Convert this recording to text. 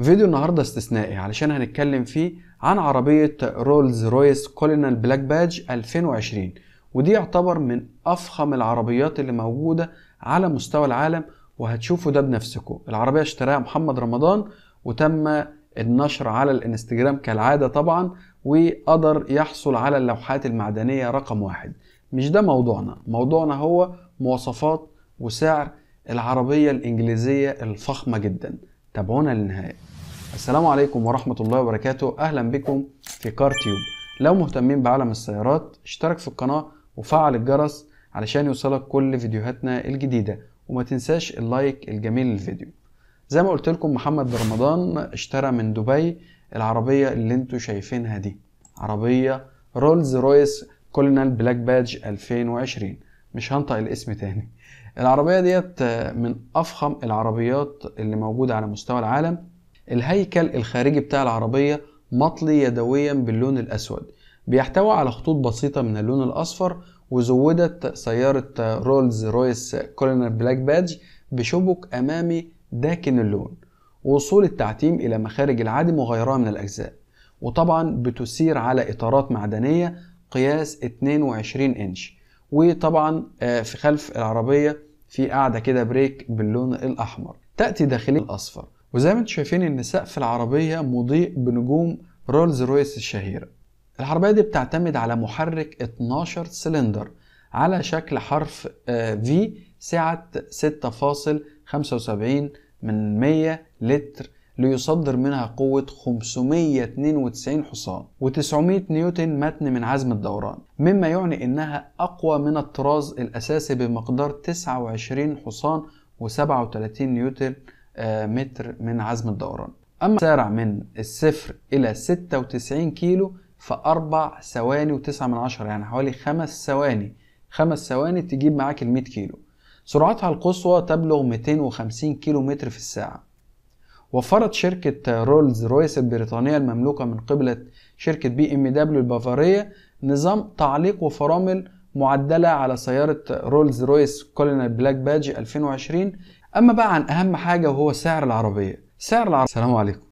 فيديو النهاردة استثنائي علشان هنتكلم فيه عن عربية رولز رويس كولينال بلاك بادج 2020 ودي يعتبر من أفخم العربيات اللي موجودة على مستوى العالم وهتشوفوا ده بنفسكم العربية اشتراها محمد رمضان وتم النشر على الانستجرام كالعادة طبعا وقدر يحصل على اللوحات المعدنية رقم واحد مش ده موضوعنا موضوعنا هو مواصفات وسعر العربية الإنجليزية الفخمة جدا تابعونا للنهاية السلام عليكم ورحمة الله وبركاته أهلا بكم في كار تيوب لو مهتمين بعالم السيارات اشترك في القناة وفعل الجرس علشان يوصلك كل فيديوهاتنا الجديدة وما تنساش اللايك الجميل للفيديو زي ما قلت لكم محمد رمضان اشترى من دبي العربية اللي انتوا شايفينها دي عربية رولز رويس كولنال بلاك بادج 2020 مش هنطق الاسم تاني العربية ديت آه، من أفخم العربيات اللي موجودة على مستوى العالم الهيكل الخارجي بتاع العربية مطلي يدويا باللون الأسود بيحتوي على خطوط بسيطة من اللون الأصفر وزودت سيارة رولز رويس كولينر بلاك بادج بشبك أمامي داكن اللون وصول التعتيم إلى مخارج العادم وغيرها من الأجزاء وطبعا بتسير على إطارات معدنية قياس 22 إنش وطبعا آه، في خلف العربية في قاعدة كده بريك باللون الأحمر تأتي داخلية الأصفر وزي ما انتم شايفين ان سقف العربية مضيء بنجوم رولز رويس الشهيرة العربية دي بتعتمد على محرك 12 سلندر على شكل حرف آه، V سعة 6.75 من 100 لتر ليصدر منها قوة 592 حصان و900 نيوتن متن من عزم الدوران مما يعني انها اقوى من الطراز الاساسي بمقدار 29 حصان و37 نيوتن آه، متر من عزم الدوران اما سارع من الصفر الى 96 كيلو في 4 ثواني و9 من عشر يعني حوالي 5 ثواني 5 ثواني تجيب معاك ال 100 كيلو سرعتها القصوى تبلغ 250 كيلو متر في الساعة وفرت شركة رولز رويس البريطانية المملوكة من قبل شركة بي ام دبليو البافارية نظام تعليق وفرامل معدلة على سيارة رولز رويس كولينال بلاك بادج 2020 أما بقى عن أهم حاجة وهو سعر العربية سعر العربية السلام عليكم